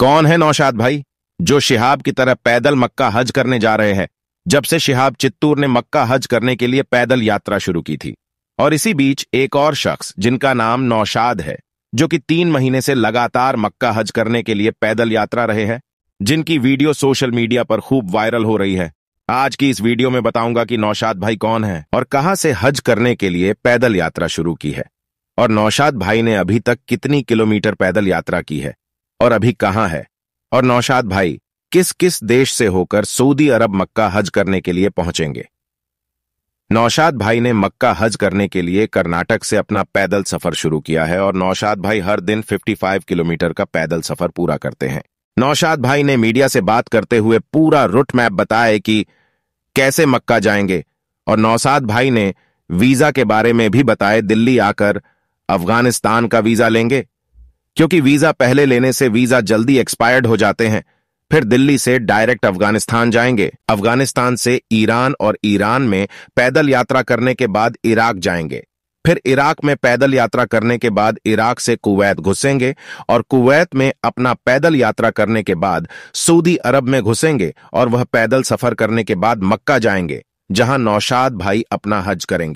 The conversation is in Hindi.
कौन है नौशाद भाई जो शिहाब की तरह पैदल मक्का हज करने जा रहे हैं जब से शिहाब चित्तूर ने मक्का हज करने के लिए पैदल यात्रा शुरू की थी और इसी बीच एक और शख्स जिनका नाम नौशाद है जो कि तीन महीने से लगातार मक्का हज करने के लिए पैदल यात्रा रहे हैं जिनकी वीडियो सोशल मीडिया पर खूब वायरल हो रही है आज की इस वीडियो में बताऊंगा कि नौशाद भाई कौन है और कहां से हज करने के लिए पैदल यात्रा शुरू की है और नौशाद भाई ने अभी तक कितनी किलोमीटर पैदल यात्रा की है और अभी कहाँ है और नौशाद भाई किस किस देश से होकर सऊदी अरब मक्का हज करने के लिए पहुंचेंगे नौशाद भाई ने मक्का हज करने के लिए कर्नाटक से अपना पैदल सफर शुरू किया है और नौशाद भाई हर दिन 55 किलोमीटर का पैदल सफर पूरा करते हैं नौशाद भाई ने मीडिया से बात करते हुए पूरा रूट मैप बताया कि कैसे मक्का जाएंगे और नौशाद भाई ने वीजा के बारे में भी बताए दिल्ली आकर अफगानिस्तान का वीजा लेंगे क्योंकि वीजा पहले लेने से वीजा जल्दी एक्सपायर्ड हो जाते हैं फिर दिल्ली से डायरेक्ट अफगानिस्तान जाएंगे अफगानिस्तान से ईरान और ईरान में पैदल यात्रा करने के बाद इराक जाएंगे फिर इराक में पैदल यात्रा करने के बाद इराक से कुवैत घुसेंगे और कुवैत में अपना पैदल यात्रा करने के बाद सऊदी अरब में घुसेंगे और वह पैदल सफर करने के बाद मक्का जाएंगे जहां नौशाद भाई अपना हज करेंगे